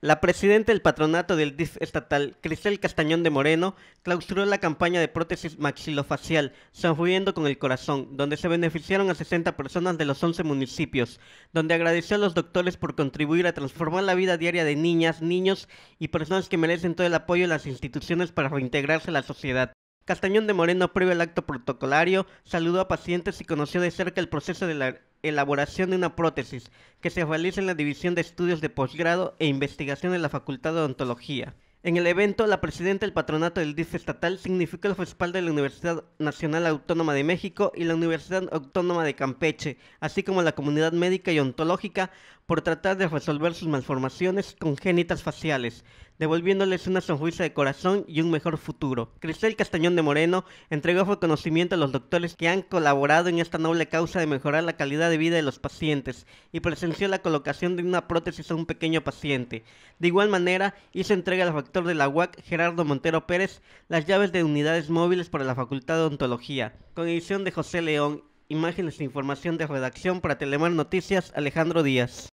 La presidenta del patronato del DIF estatal, Cristel Castañón de Moreno, clausuró la campaña de prótesis maxilofacial, sonriendo con el corazón, donde se beneficiaron a 60 personas de los 11 municipios, donde agradeció a los doctores por contribuir a transformar la vida diaria de niñas, niños y personas que merecen todo el apoyo de las instituciones para reintegrarse a la sociedad. Castañón de Moreno, previo el acto protocolario, saludó a pacientes y conoció de cerca el proceso de la elaboración de una prótesis, que se realiza en la División de Estudios de Posgrado e Investigación de la Facultad de Odontología. En el evento, la presidenta del patronato del DIF estatal significó el respaldo de la Universidad Nacional Autónoma de México y la Universidad Autónoma de Campeche, así como la comunidad médica y ontológica, por tratar de resolver sus malformaciones congénitas faciales, devolviéndoles una sonrisa de corazón y un mejor futuro. Cristel Castañón de Moreno entregó reconocimiento a los doctores que han colaborado en esta noble causa de mejorar la calidad de vida de los pacientes y presenció la colocación de una prótesis a un pequeño paciente. De igual manera, hizo entrega al factor de la UAC, Gerardo Montero Pérez, las llaves de unidades móviles para la Facultad de Odontología, con edición de José León. Imágenes e información de redacción para Telemar Noticias, Alejandro Díaz.